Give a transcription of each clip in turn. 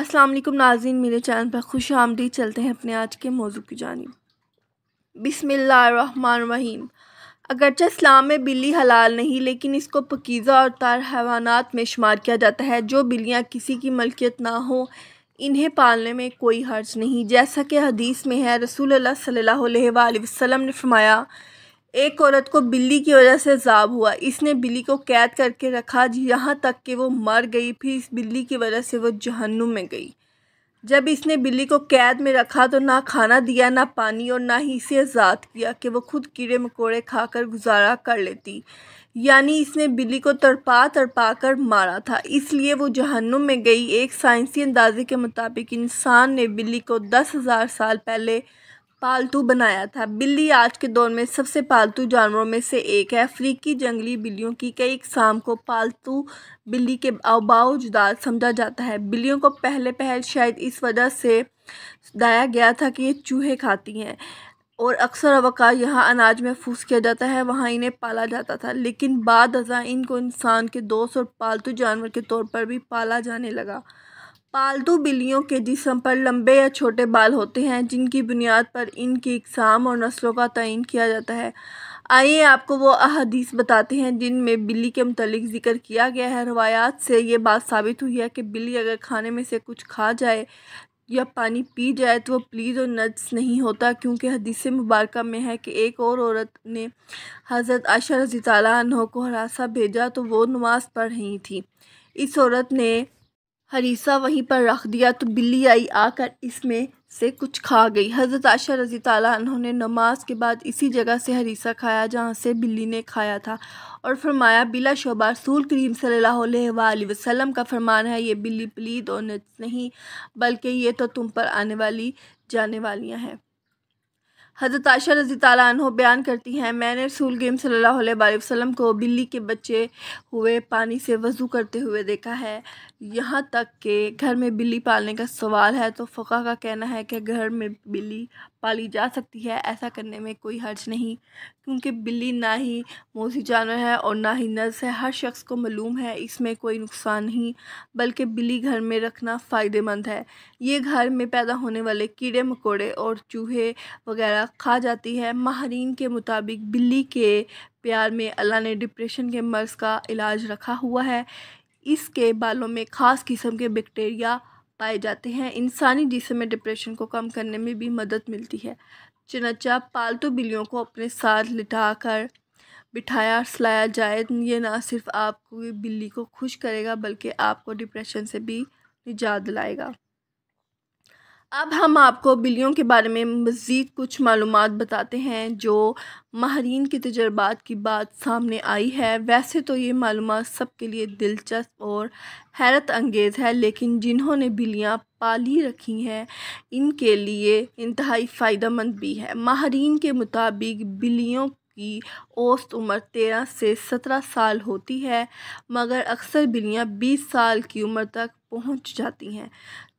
अस्सलाम वालेकुम नाजीन मेरे चैनल पर खुश आमदी चलते हैं अपने आज के मौजू की जानब बिसमीम अगरचे इस्लाम में बिल्ली हलाल नहीं लेकिन इसको पकीज़ा और तार हैवानात में शुमार किया जाता है जो बिल्लियाँ किसी की मलकियत ना हो इन्हें पालने में कोई हर्ज नहीं जैसा कि हदीस में है रसूल सल्लल्लाहु अलैहि वसल्लम ने फरमाया एक औरत को बिल्ली की वजह से जाब हुआ इसने बिल्ली को कैद करके रखा यहाँ तक कि वो मर गई फिर इस बिल्ली की वजह से वो जहन्नुम में गई जब इसने बिल्ली को कैद में रखा तो ना खाना दिया ना पानी और ना ही इसे आज़ाद किया कि वो खुद कीड़े मकोड़े खाकर गुजारा कर लेती यानी इसने बिल्ली को तड़पा तड़पा कर मारा था इसलिए वो जहन्नुम में गई एक साइंसी अंदाजे के मुताबिक इंसान ने बिल्ली को दस हज़ार साल पहले पालतू बनाया था बिल्ली आज के दौर में सबसे पालतू जानवरों में से एक है अफ्रीकी जंगली बिल्लियों की कई इकसाम को पालतू बिल्ली के अबाउजदार समझा जाता है बिल्लियों को पहले पहल शायद इस वजह से दाया गया था कि ये चूहे खाती हैं और अक्सर अवका यहाँ अनाज महफूज किया जाता है वहाँ इन्हें पाला जाता था लेकिन बाद अजा इनको इंसान के दोस्त और पालतू जानवर के तौर पर भी पाला जाने लगा पालतू बिल्लियों के जिसम पर लंबे या छोटे बाल होते हैं जिनकी बुनियाद पर इनकी इकसाम और नस्लों का तयन किया जाता है आइए आपको वो अहदीस बताते हैं जिनमें बिल्ली के मतलब ज़िक्र किया गया है रवायात से ये बात साबित हुई है कि बिल्ली अगर खाने में से कुछ खा जाए या पानी पी जाए तो वह प्लीज़ और नज्स नहीं होता क्योंकि हदीस मुबारक में है कि एक और औरत ने हज़रत आशा रजी तला को हरासा भेजा तो वो नमाज़ पढ़ रही थी इस औरत ने हरीसा वहीं पर रख दिया तो बिल्ली आई आकर इसमें से कुछ खा गई हज़रत आशा रजी तैन ने नमाज के बाद इसी जगह से हरीसा खाया जहाँ से बिल्ली ने खाया था और फरमाया बिला शोबा रसूल करीम सल्ला वसलम का फरमान है ये बिल्ली प्लीद और नहीं बल्कि ये तो तुम पर आने वाली जाने वालियाँ हैं हज़रत आशा रजी तैन बयान करती हैं मैंने रसूल करीम सल्ला वसलम को बिल्ली के बच्चे हुए पानी से वज़ू करते हुए देखा है यहाँ तक कि घर में बिल्ली पालने का सवाल है तो फ़क़ा का कहना है कि घर में बिल्ली पाली जा सकती है ऐसा करने में कोई हर्ज नहीं क्योंकि बिल्ली ना ही मोसी जानवर है और ना ही नर्स है हर शख्स को मालूम है इसमें कोई नुकसान नहीं बल्कि बिल्ली घर में रखना फ़ायदेमंद है ये घर में पैदा होने वाले कीड़े मकोड़े और चूहे वगैरह खा जाती है माहरीन के मुताबिक बिल्ली के प्यार में अल्लाह ने डिप्रेशन के मर्ज़ का इलाज रखा हुआ है इसके बालों में ख़ास किस्म के बैक्टीरिया पाए जाते हैं इंसानी जिसम में डिप्रेशन को कम करने में भी मदद मिलती है चनचा पालतू बिल्लियों को अपने साथ लिटा कर बिठाया सलाया जाए ये ना सिर्फ आपको बिल्ली को खुश करेगा बल्कि आपको डिप्रेशन से भी निजात दिलाएगा अब हम आपको बिल्लियों के बारे में मज़ीद कुछ मालूम बताते हैं जो माहरीन के तजर्बात की बात सामने आई है वैसे तो ये मालूम सब के लिए दिलचस्प और हैरत अंगेज़ है लेकिन जिन्होंने बिल्लियाँ पाली रखी हैं इनके लिए इंतहाई फ़ायदा मंद भी है माहरीन के मुताबिक बिल्लियों की औसत उम्र तेरह से सत्रह साल होती है मगर अक्सर बिल्लियाँ बीस साल की उम्र तक पहुँच जाती हैं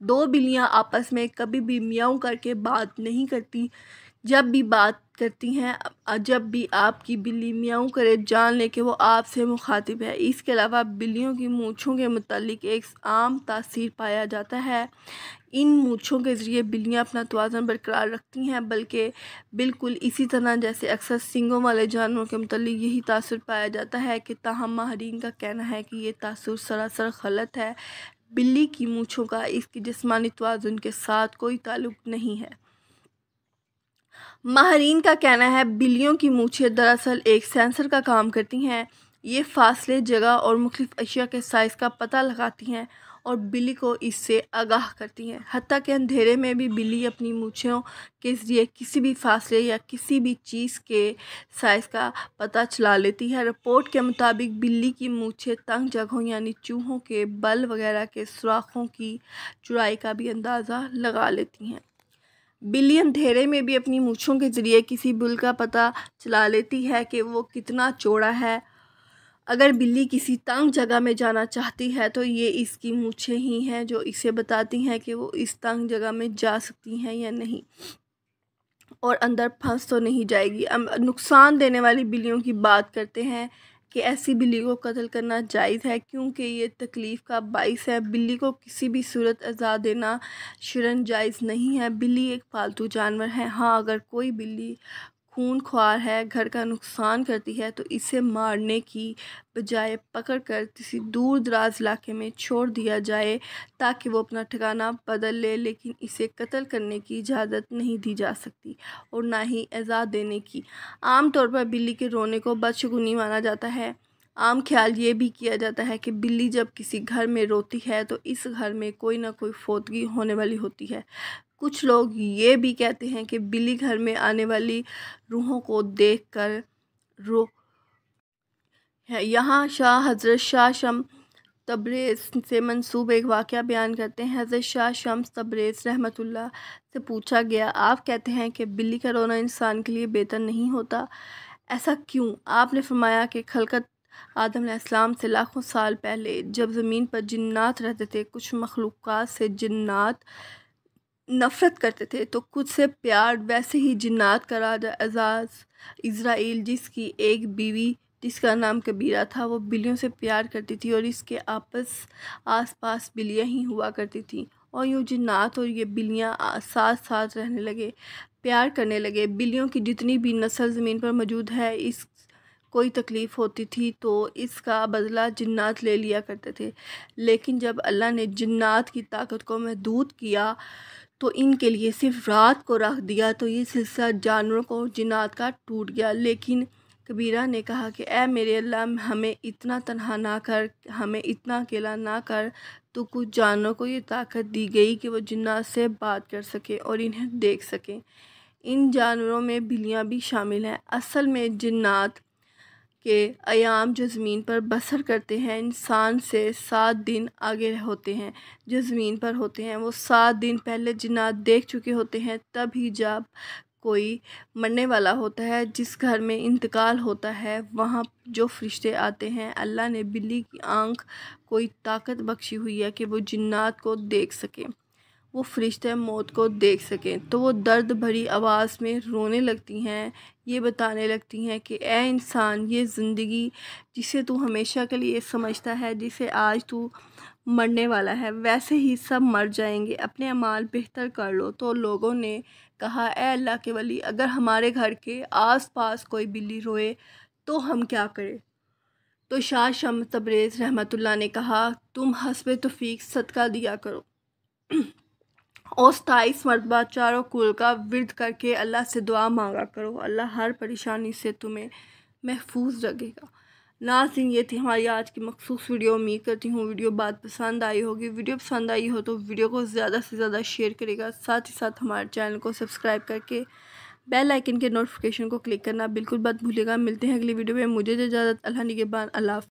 दो बिल्लियाँ आपस में कभी भी म्याऊं करके बात नहीं करती जब भी बात करती हैं जब भी आपकी बिल्ली म्याऊं करे जान ले कि वो आपसे मुखातिब है इसके अलावा बिल्लियों की मूछों के मतलब एक आम तासीर पाया जाता है इन मूछों के ज़रिए बिल्लियाँ अपना तोज़न बरकरार रखती हैं बल्कि बिल्कुल इसी तरह जैसे अक्सर सिंगों वाले जानवरों के मतलब यही तासर पाया जाता है कि ताहम माहरीन का कहना है कि ये तासर सरासर गलत है बिल्ली की मूछों का इसकी जिसमानी तोज़ुन के साथ कोई ताल्लुक नहीं है माहरीन का कहना है बिल्लियों की मूछें दरअसल एक सेंसर का काम करती हैं ये फासले जगह और मुख्तफ अशिया के साइज़ का पता लगाती हैं और बिल्ली को इससे आगाह करती हैं हती के अंधेरे में भी बिल्ली अपनी मूछों के ज़रिए किसी भी फासले या किसी भी चीज़ के साइज़ का पता चला लेती है रिपोर्ट के मुताबिक बिल्ली की मूछें तंग जगहों यानी चूहों के बल वगैरह के सुराखों की चुराई का भी अंदाज़ा लगा लेती हैं बिल्ली अंधेरे में भी अपनी मूछों के ज़रिए किसी बुल का पता चला लेती है कि वो कितना चौड़ा है अगर बिल्ली किसी तंग जगह में जाना चाहती है तो ये इसकी मूछें ही हैं जो इसे बताती हैं कि वो इस तंग जगह में जा सकती हैं या नहीं और अंदर फंस तो नहीं जाएगी अब नुकसान देने वाली बिल्लियों की बात करते हैं कि ऐसी बिल्ली को कत्ल करना जायज़ है क्योंकि ये तकलीफ़ का बाइस है बिल्ली को किसी भी सूरत अज़ा देना शुरन जायज़ नहीं है बिल्ली एक पालतू जानवर है हाँ अगर कोई बिल्ली खून ख्वार है घर का नुकसान करती है तो इसे मारने की बजाय पकड़ कर किसी दूर दराज इलाके में छोड़ दिया जाए ताकि वो अपना ठिकाना बदल ले लेकिन इसे कत्ल करने की इजाज़त नहीं दी जा सकती और ना ही एजाद देने की आमतौर पर बिल्ली के रोने को बदशगुनी माना जाता है आम ख्याल ये भी किया जाता है कि बिल्ली जब किसी घर में रोती है तो इस घर में कोई ना कोई फोतगी होने वाली होती है कुछ लोग ये भी कहते हैं कि बिल्ली घर में आने वाली रूहों को देख कर रो यहाँ शाह हजरत शाह शम तबरेज़ से मंसूब एक वाक़ बयान करते हैं हज़रत शाह शम्स तबरेज़ रहमत से पूछा गया आप कहते हैं कि बिल्ली का रोना इंसान के लिए बेहतर नहीं होता ऐसा क्यों आपने फरमाया कि खलकत आदम आसमाम से लाखों साल पहले जब ज़मीन पर जन्नात रहते थे कुछ मखलूक से जन्नात नफ़रत करते थे तो कुछ से प्यार वैसे ही जन्नात का राजा एजाज इसराइल जिसकी एक बीवी जिसका नाम कबीरा था वो बिलियों से प्यार करती थी और इसके आपस आस पास बिलियाँ ही हुआ करती थी और यूँ जिन्नात और ये बिलियाँ साथ साथ रहने लगे प्यार करने लगे बिलियों की जितनी भी नस्ल ज़मीन पर मौजूद है इस कोई तकलीफ़ होती थी तो इसका बदला जन्नात ले लिया करते थे लेकिन जब अल्लाह ने जन्नात की ताकत को महदूद किया तो इनके लिए सिर्फ रात को रख दिया तो ये सिलसिला जानवरों को जन्नात का टूट गया लेकिन कबीरा ने कहा कि ए मेरे अल्लाह हमें इतना तनहा ना कर हमें इतना अकेला ना कर तो कुछ जानवरों को ये ताकत दी गई कि वो जन्नात से बात कर सकें और इन्हें देख सकें इन जानवरों में बिल्लियाँ भी शामिल हैं असल में जन्ात के आयाम जो ज़मीन पर बसर करते हैं इंसान से सात दिन आगे होते हैं जो ज़मीन पर होते हैं वो सात दिन पहले जिन्नात देख चुके होते हैं तभी जब कोई मरने वाला होता है जिस घर में इंतकाल होता है वहाँ जो फरिश्ते आते हैं अल्लाह ने बिल्ली की आंख कोई ताकत बख्शी हुई है कि वो जिन्नात को देख सके वो फ़रिश्ते मौत को देख सकें तो वो दर्द भरी आवाज़ में रोने लगती हैं ये बताने लगती हैं कि ए इंसान ये ज़िंदगी जिसे तू हमेशा के लिए समझता है जिसे आज तू मरने वाला है वैसे ही सब मर जाएंगे अपने अमाल बेहतर कर लो तो लोगों ने कहा ए अल्लाह के वली अगर हमारे घर के आस पास कोई बिल्ली रोए तो हम क्या करें तो शाह शम तब्रेज़ रहमतुल्ला ने कहा तुम हसब तफीक सदका दिया करो औसताइस मरतबा चारों कुल का विरद करके अल्लाह से दुआ मांगा करो अल्लाह हर परेशानी से तुम्हें महफूज रखेगा नाजिन ये थी हमारी आज की मखसूस वीडियो उम्मीद करती हूँ वीडियो बात पसंद आई होगी वीडियो पसंद आई हो तो वीडियो को ज़्यादा से ज़्यादा शेयर करेगा साथ ही साथ हमारे चैनल को सब्सक्राइब करके बेल आइकन के नोटिफिकेशन को क्लिक करना बिल्कुल बात भूलेगा मिलते हैं अगली वीडियो में मुझे इजाज़त अल्लाह निगेबान अल्लाह